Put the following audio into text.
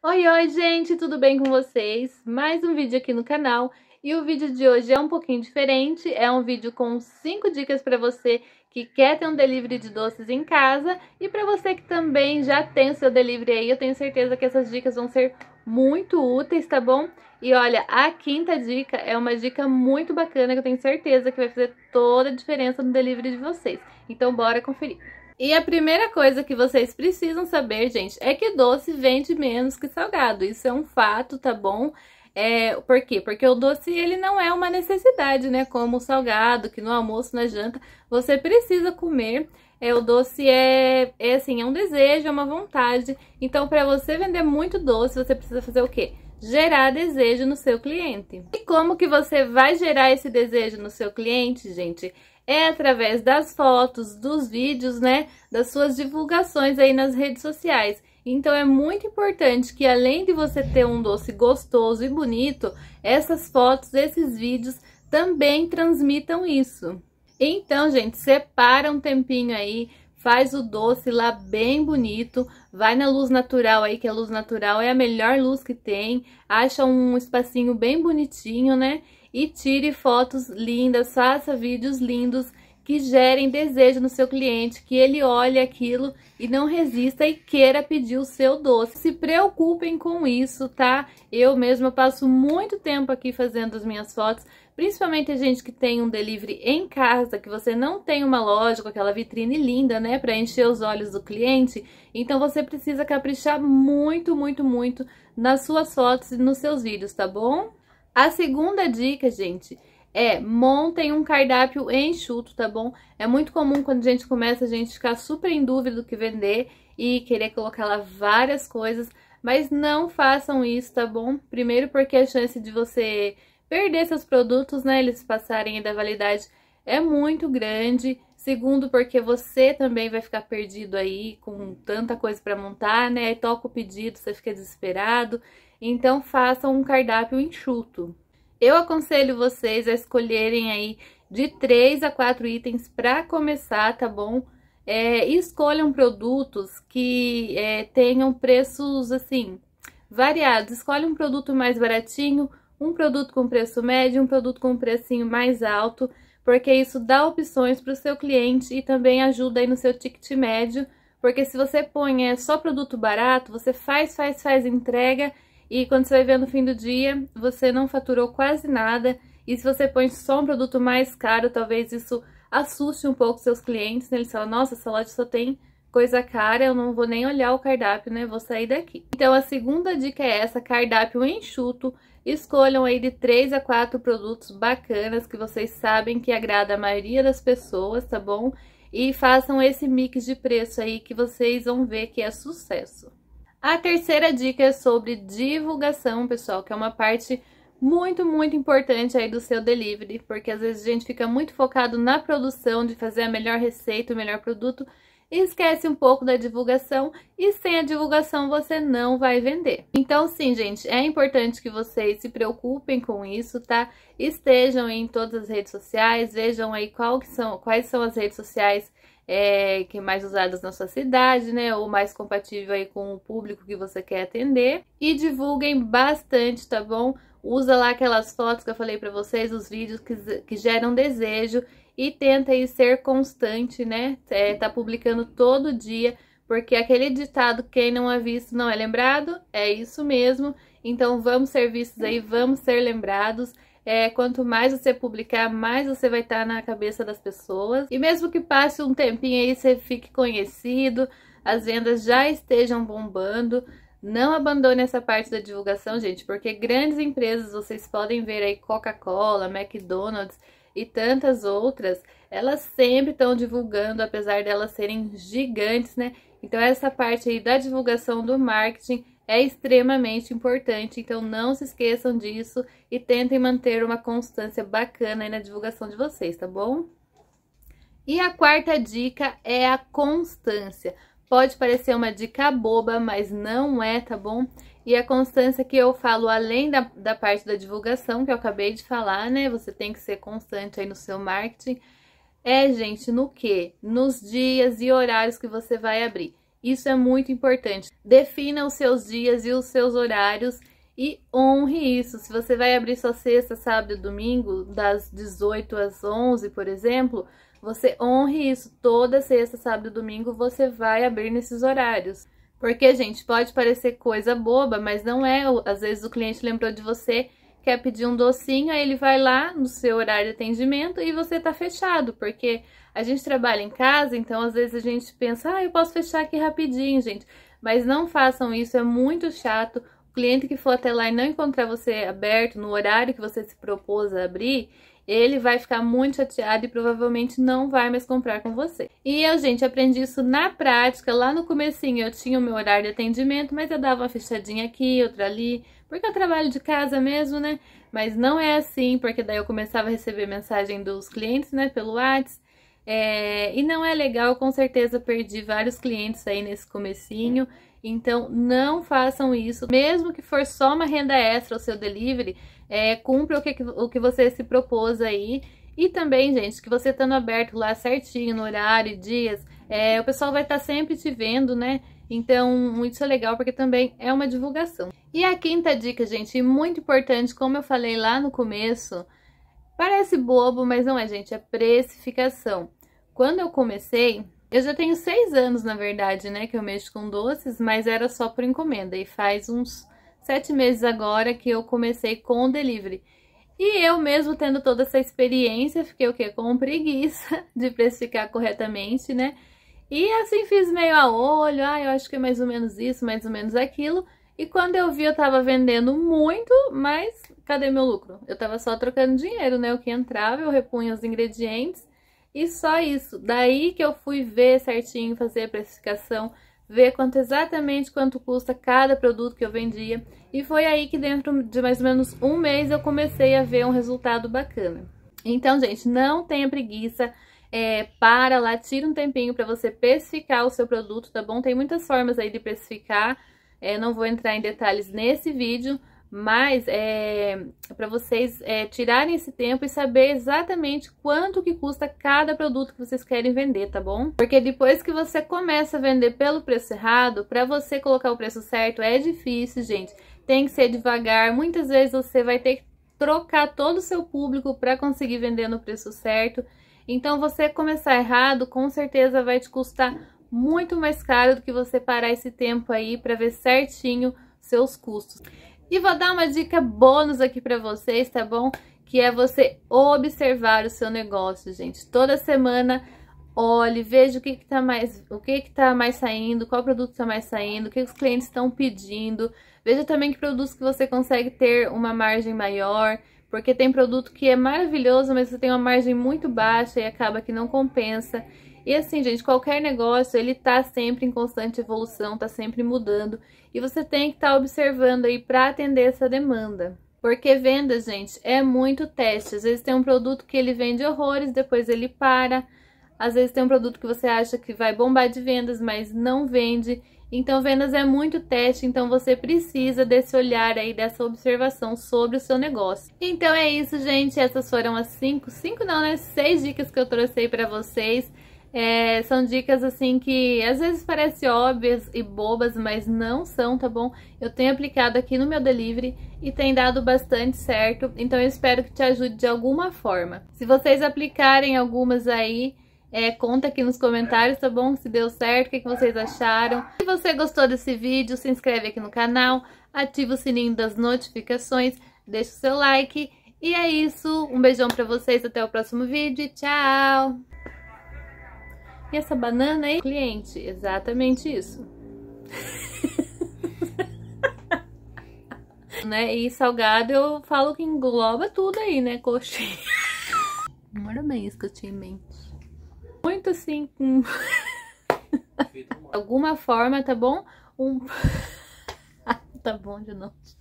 Oi, oi, gente, tudo bem com vocês? Mais um vídeo aqui no canal e o vídeo de hoje é um pouquinho diferente, é um vídeo com 5 dicas para você que quer ter um delivery de doces em casa e para você que também já tem o seu delivery aí, eu tenho certeza que essas dicas vão ser muito úteis, tá bom? E olha, a quinta dica é uma dica muito bacana que eu tenho certeza que vai fazer toda a diferença no delivery de vocês. Então bora conferir. E a primeira coisa que vocês precisam saber, gente, é que doce vende menos que salgado. Isso é um fato, tá bom? É, por quê? Porque o doce ele não é uma necessidade, né? Como o salgado, que no almoço, na janta, você precisa comer. É, o doce é, é assim, é um desejo, é uma vontade. Então, para você vender muito doce, você precisa fazer o quê? Gerar desejo no seu cliente. E como que você vai gerar esse desejo no seu cliente, gente? é através das fotos, dos vídeos, né, das suas divulgações aí nas redes sociais. Então é muito importante que além de você ter um doce gostoso e bonito, essas fotos, esses vídeos também transmitam isso. Então, gente, separa um tempinho aí, faz o doce lá bem bonito, vai na luz natural aí, que a luz natural é a melhor luz que tem, acha um espacinho bem bonitinho, né? e tire fotos lindas, faça vídeos lindos que gerem desejo no seu cliente, que ele olhe aquilo e não resista e queira pedir o seu doce. Se preocupem com isso, tá? Eu mesma passo muito tempo aqui fazendo as minhas fotos, principalmente a gente que tem um delivery em casa, que você não tem uma loja com aquela vitrine linda, né, para encher os olhos do cliente. Então você precisa caprichar muito, muito, muito nas suas fotos e nos seus vídeos, tá bom? A segunda dica, gente, é montem um cardápio enxuto, tá bom? É muito comum quando a gente começa a gente ficar super em dúvida do que vender e querer colocar lá várias coisas, mas não façam isso, tá bom? Primeiro porque a chance de você perder seus produtos, né, eles passarem da validade é muito grande. Segundo, porque você também vai ficar perdido aí com tanta coisa para montar, né? Aí toca o pedido, você fica desesperado. Então, faça um cardápio enxuto. Eu aconselho vocês a escolherem aí de 3 a 4 itens para começar, tá bom? É, escolham produtos que é, tenham preços, assim, variados. Escolhe um produto mais baratinho, um produto com preço médio, um produto com precinho mais alto porque isso dá opções para o seu cliente e também ajuda aí no seu ticket médio, porque se você põe é, só produto barato, você faz, faz, faz entrega e quando você vai ver no fim do dia, você não faturou quase nada e se você põe só um produto mais caro, talvez isso assuste um pouco seus clientes, né? eles falam, nossa, essa loja só tem coisa cara, eu não vou nem olhar o cardápio, né? Vou sair daqui. Então, a segunda dica é essa, cardápio enxuto. Escolham aí de 3 a 4 produtos bacanas que vocês sabem que agrada a maioria das pessoas, tá bom? E façam esse mix de preço aí que vocês vão ver que é sucesso. A terceira dica é sobre divulgação, pessoal, que é uma parte muito, muito importante aí do seu delivery, porque às vezes a gente fica muito focado na produção, de fazer a melhor receita, o melhor produto, esquece um pouco da divulgação e sem a divulgação você não vai vender. Então sim, gente, é importante que vocês se preocupem com isso, tá? Estejam em todas as redes sociais, vejam aí qual são, quais são as redes sociais é, que mais usadas na sua cidade, né? Ou mais compatível aí com o público que você quer atender. E divulguem bastante, tá bom? Usa lá aquelas fotos que eu falei para vocês, os vídeos que, que geram desejo e tenta aí ser constante, né? É, tá publicando todo dia, porque aquele ditado, quem não é visto não é lembrado, é isso mesmo. Então vamos ser vistos aí, vamos ser lembrados. É, quanto mais você publicar, mais você vai estar tá na cabeça das pessoas. E mesmo que passe um tempinho aí, você fique conhecido, as vendas já estejam bombando. Não abandone essa parte da divulgação, gente, porque grandes empresas, vocês podem ver aí Coca-Cola, McDonald's, e tantas outras, elas sempre estão divulgando, apesar delas serem gigantes, né? Então essa parte aí da divulgação do marketing é extremamente importante, então não se esqueçam disso e tentem manter uma constância bacana aí na divulgação de vocês, tá bom? E a quarta dica é a constância. Pode parecer uma dica boba, mas não é, tá bom? E a constância que eu falo, além da, da parte da divulgação, que eu acabei de falar, né? Você tem que ser constante aí no seu marketing. É, gente, no que? Nos dias e horários que você vai abrir. Isso é muito importante. Defina os seus dias e os seus horários e honre isso. Se você vai abrir sua sexta, sábado e domingo, das 18 às 11, por exemplo, você honre isso. Toda sexta, sábado e domingo você vai abrir nesses horários. Porque, gente, pode parecer coisa boba, mas não é. Às vezes o cliente lembrou de você, quer pedir um docinho, aí ele vai lá no seu horário de atendimento e você tá fechado, porque a gente trabalha em casa, então às vezes a gente pensa, ah, eu posso fechar aqui rapidinho, gente. Mas não façam isso, é muito chato. O cliente que for até lá e não encontrar você aberto no horário que você se propôs a abrir, ele vai ficar muito chateado e provavelmente não vai mais comprar com você. E eu, gente, aprendi isso na prática. Lá no comecinho eu tinha o meu horário de atendimento, mas eu dava uma fechadinha aqui, outra ali, porque eu trabalho de casa mesmo, né? Mas não é assim, porque daí eu começava a receber mensagem dos clientes, né, pelo WhatsApp. É, e não é legal, com certeza perdi vários clientes aí nesse comecinho. Então, não façam isso. Mesmo que for só uma renda extra o seu delivery, é, cumpra o que, o que você se propôs aí. E também, gente, que você estando aberto lá certinho, no horário, e dias, é, o pessoal vai estar tá sempre te vendo, né? Então, isso é legal, porque também é uma divulgação. E a quinta dica, gente, muito importante, como eu falei lá no começo, parece bobo, mas não é, gente, é precificação. Quando eu comecei, eu já tenho seis anos, na verdade, né, que eu mexo com doces, mas era só por encomenda. E faz uns sete meses agora que eu comecei com o delivery. E eu mesmo tendo toda essa experiência, fiquei o quê? Com preguiça de precificar corretamente, né? E assim fiz meio a olho, ah, eu acho que é mais ou menos isso, mais ou menos aquilo. E quando eu vi, eu tava vendendo muito, mas cadê meu lucro? Eu tava só trocando dinheiro, né? O que entrava, eu repunha os ingredientes e só isso. Daí que eu fui ver certinho, fazer a precificação, ver quanto exatamente quanto custa cada produto que eu vendia. E foi aí que dentro de mais ou menos um mês eu comecei a ver um resultado bacana. Então, gente, não tenha preguiça. É, para lá, tira um tempinho para você precificar o seu produto, tá bom? Tem muitas formas aí de precificar. É, não vou entrar em detalhes nesse vídeo, mas é para vocês é, tirarem esse tempo e saber exatamente quanto que custa cada produto que vocês querem vender, tá bom? Porque depois que você começa a vender pelo preço errado, para você colocar o preço certo é difícil, gente. Tem que ser devagar, muitas vezes você vai ter que trocar todo o seu público para conseguir vender no preço certo. Então você começar errado, com certeza vai te custar muito mais caro do que você parar esse tempo aí para ver certinho seus custos. E vou dar uma dica bônus aqui para vocês, tá bom? Que é você observar o seu negócio, gente. Toda semana olhe, veja o que está mais, o que que tá mais saindo, qual produto está mais saindo, o que os clientes estão pedindo. Veja também que produtos que você consegue ter uma margem maior, porque tem produto que é maravilhoso, mas você tem uma margem muito baixa e acaba que não compensa. E assim, gente, qualquer negócio, ele tá sempre em constante evolução, tá sempre mudando. E você tem que estar tá observando aí para atender essa demanda. Porque venda, gente, é muito teste. Às vezes tem um produto que ele vende horrores, depois ele para. Às vezes tem um produto que você acha que vai bombar de vendas, mas não vende. Então, vendas é muito teste, então você precisa desse olhar aí, dessa observação sobre o seu negócio. Então é isso, gente. Essas foram as 5, 5 não, né? 6 dicas que eu trouxe aí para vocês. É, são dicas assim que às vezes parecem óbvias e bobas, mas não são, tá bom? Eu tenho aplicado aqui no meu delivery e tem dado bastante certo, então eu espero que te ajude de alguma forma. Se vocês aplicarem algumas aí, é, conta aqui nos comentários, tá bom? Se deu certo, o que, que vocês acharam. Se você gostou desse vídeo, se inscreve aqui no canal, ativa o sininho das notificações, deixa o seu like. E é isso, um beijão pra vocês, até o próximo vídeo tchau! E essa banana aí, cliente, exatamente isso. né? E salgado eu falo que engloba tudo aí, né? Coxinha. Não era bem isso que eu tinha em mente. Muito assim, com... alguma forma, tá bom? Um... tá bom de novo.